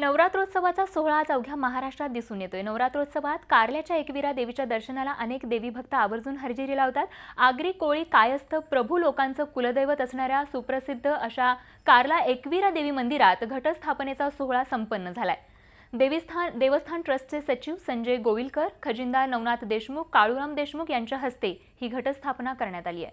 नवरात्रोत्सवाचा सोहळा आज अवघ्या महाराष्ट्रात दिसून येतोय नवरात्रोत्सवात कारल्याच्या एकविरा देवीच्या दर्शनाला अनेक देवीभक्त आवर्जून हजेरी लावतात आगरी कोळी कायस्थ प्रभू लोकांचं कुलदैवत असणाऱ्या सुप्रसिद्ध अशा कारला एकविरा देवी मंदिरात घटस्थापनेचा सोहळा संपन्न झालाय देवीस्थान देवस्थान ट्रस्टचे सचिव संजय गोविलकर खजिनदार नवनाथ देशमुख काळूराम देशमुख यांच्या हस्ते ही घटस्थापना करण्यात आली आहे